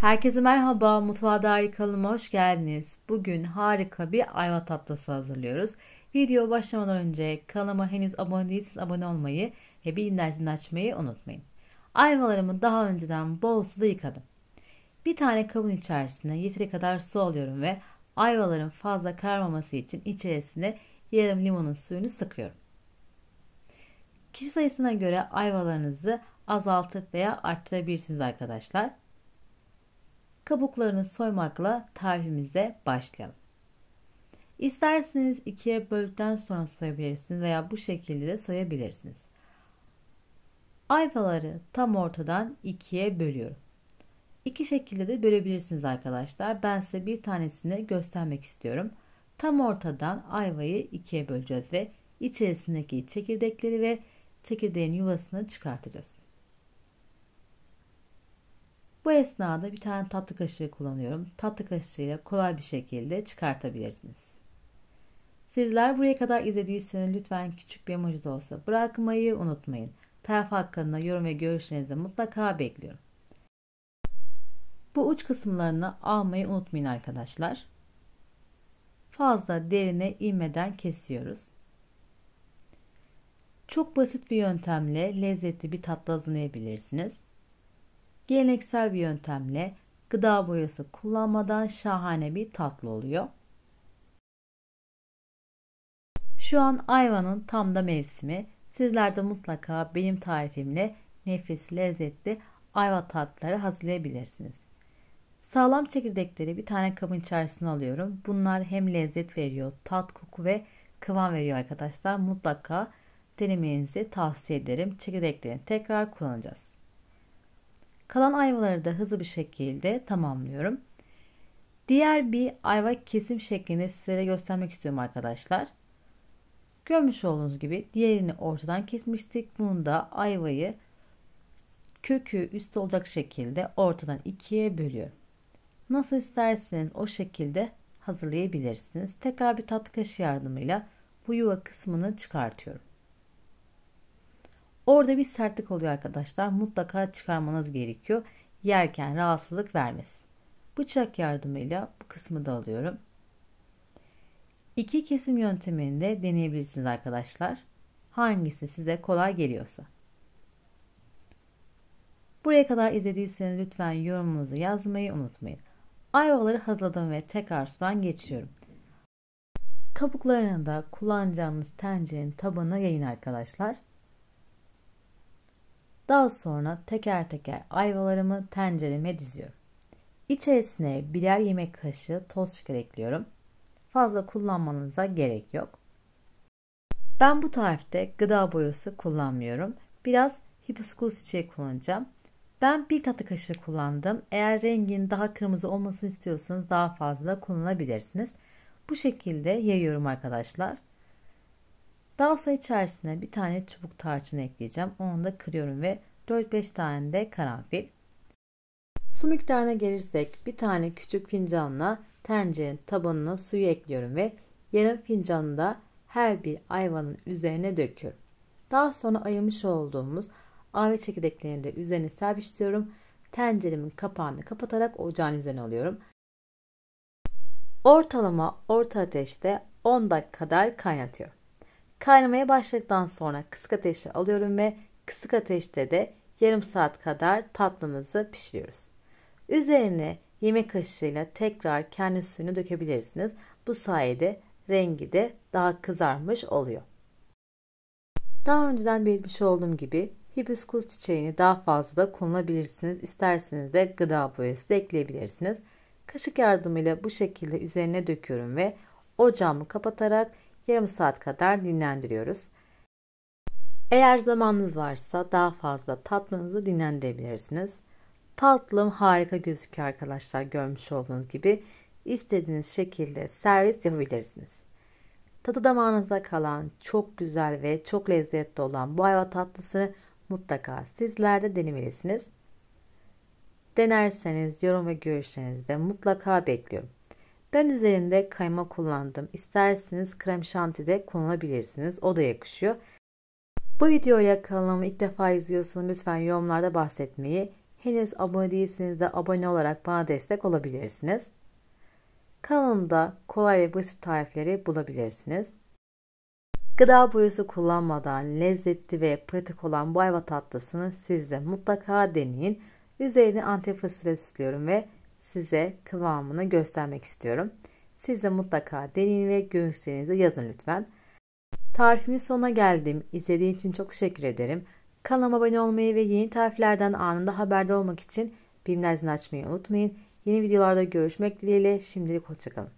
Herkese merhaba, Mutfağa Dair kanalıma hoş geldiniz. Bugün harika bir ayva tatlısı hazırlıyoruz. Video başlamadan önce kanalıma henüz abone değilseniz abone olmayı ve bildirim zilini açmayı unutmayın. Ayvalarımı daha önceden bol suda yıkadım. Bir tane kabın içerisine yeteri kadar su alıyorum ve ayvaların fazla karmaması için içerisine yarım limonun suyunu sıkıyorum. Kişi sayısına göre ayvalarınızı azaltıp veya arttırabilirsiniz arkadaşlar kabuklarını soymakla tarifimize başlayalım. İsterseniz ikiye böldükten sonra soyabilirsiniz veya bu şekilde de soyabilirsiniz. Ayvaları tam ortadan ikiye bölüyorum. İki şekilde de bölebilirsiniz arkadaşlar. Ben size bir tanesini göstermek istiyorum. Tam ortadan ayvayı ikiye böleceğiz ve içerisindeki çekirdekleri ve çekirdeğin yuvasını çıkartacağız. Bu esnada bir tane tatlı kaşığı kullanıyorum. Tatlı kaşığıyla kolay bir şekilde çıkartabilirsiniz. Sizler buraya kadar izlediyseniz lütfen küçük bir emoji de olsa bırakmayı unutmayın. Taraf hakkında yorum ve görüşlerinizi mutlaka bekliyorum. Bu uç kısımlarını almayı unutmayın arkadaşlar. Fazla derine inmeden kesiyoruz. Çok basit bir yöntemle lezzetli bir tatlı hazırlayabilirsiniz. Geleneksel bir yöntemle gıda boyası kullanmadan şahane bir tatlı oluyor. Şu an ayvanın tam da mevsimi. Sizler de mutlaka benim tarifimle nefis lezzetli ayva tatlıları hazırlayabilirsiniz. Sağlam çekirdekleri bir tane kabın içerisine alıyorum. Bunlar hem lezzet veriyor, tat, koku ve kıvam veriyor arkadaşlar. Mutlaka denemenizi tavsiye ederim. Çekirdeklerini tekrar kullanacağız. Kalan ayvaları da hızlı bir şekilde tamamlıyorum. Diğer bir ayva kesim şeklini size göstermek istiyorum arkadaşlar. Görmüş olduğunuz gibi diğerini ortadan kesmiştik. Bunu da ayvayı kökü üstte olacak şekilde ortadan ikiye bölüyorum. Nasıl isterseniz o şekilde hazırlayabilirsiniz. Tekrar bir tatlı kaşı yardımıyla bu yuva kısmını çıkartıyorum. Orada bir sertlik oluyor arkadaşlar. Mutlaka çıkarmanız gerekiyor. Yerken rahatsızlık vermesin. Bıçak yardımıyla bu kısmı da alıyorum. İki kesim yöntemini de deneyebilirsiniz arkadaşlar. Hangisi size kolay geliyorsa. Buraya kadar izlediyseniz lütfen yorumunuzu yazmayı unutmayın. Ayvaları hazırladım ve tekrar sudan geçiyorum. Kabuklarını da kullanacağınız tencerenin tabanına yayın arkadaşlar. Daha sonra teker teker ayvalarımı tencereme diziyorum. İçerisine birer yemek kaşığı toz şeker ekliyorum. Fazla kullanmanıza gerek yok. Ben bu tarifte gıda boyası kullanmıyorum. Biraz hibiskus çiçeği kullanacağım. Ben bir tatlı kaşığı kullandım. Eğer rengin daha kırmızı olmasını istiyorsanız daha fazla da kullanabilirsiniz. Bu şekilde yayıyorum arkadaşlar. Dalsa içerisine bir tane çubuk tarçın ekleyeceğim. Onu da kırıyorum ve 4-5 tane de karanfil. Su miktarına gelirsek bir tane küçük fincanla tencerenin tabanına suyu ekliyorum ve yarım fincanı da her bir ayvanın üzerine döküyorum. Daha sonra ayırmış olduğumuz ayva çekirdeklerini de üzerine serpiştiriyorum. Tenceremin kapağını kapatarak ocağın üzerine alıyorum. Ortalama orta ateşte 10 dakika kadar kaynatıyorum. Kaynamaya başladıktan sonra kısık ateşe alıyorum ve kısık ateşte de yarım saat kadar tatlımızı pişiriyoruz. Üzerine yemek kaşığıyla tekrar kendi suyunu dökebilirsiniz. Bu sayede rengi de daha kızarmış oluyor. Daha önceden belirtmiş olduğum gibi hibiskus çiçeğini daha fazla da kullanabilirsiniz. İsterseniz de gıda boyası da ekleyebilirsiniz. Kaşık yardımıyla bu şekilde üzerine döküyorum ve ocağımı kapatarak yarım saat kadar dinlendiriyoruz. Eğer zamanınız varsa daha fazla tatlınızı dinlendirebilirsiniz. Tatlım harika gözüküyor arkadaşlar görmüş olduğunuz gibi. İstediğiniz şekilde servis yapabilirsiniz. Tadı damağınıza kalan çok güzel ve çok lezzetli olan bu ayva tatlısını mutlaka sizler de denemelisiniz. Denerseniz yorum ve görüşlerinizi de mutlaka bekliyorum. Ben üzerinde kayma kullandım. İsterseniz krem şanti de kullanabilirsiniz. O da yakışıyor. Bu videoya kanalımı ilk defa izliyorsanız lütfen yorumlarda bahsetmeyi, henüz abone değilseniz de abone olarak bana destek olabilirsiniz. Kanalımda kolay ve basit tarifleri bulabilirsiniz. Gıda boyası kullanmadan lezzetli ve pratik olan bu ayva tatlısını siz de mutlaka deneyin. Üzerine antep fıstığı süslüyorum ve size kıvamını göstermek istiyorum. Siz de mutlaka deneyin ve görüşlerinizi yazın lütfen. Tarifimin sonuna geldim. İzlediğiniz için çok teşekkür ederim. Kanalıma abone olmayı ve yeni tariflerden anında haberdar olmak için bilimler açmayı unutmayın. Yeni videolarda görüşmek dileğiyle şimdilik hoşçakalın.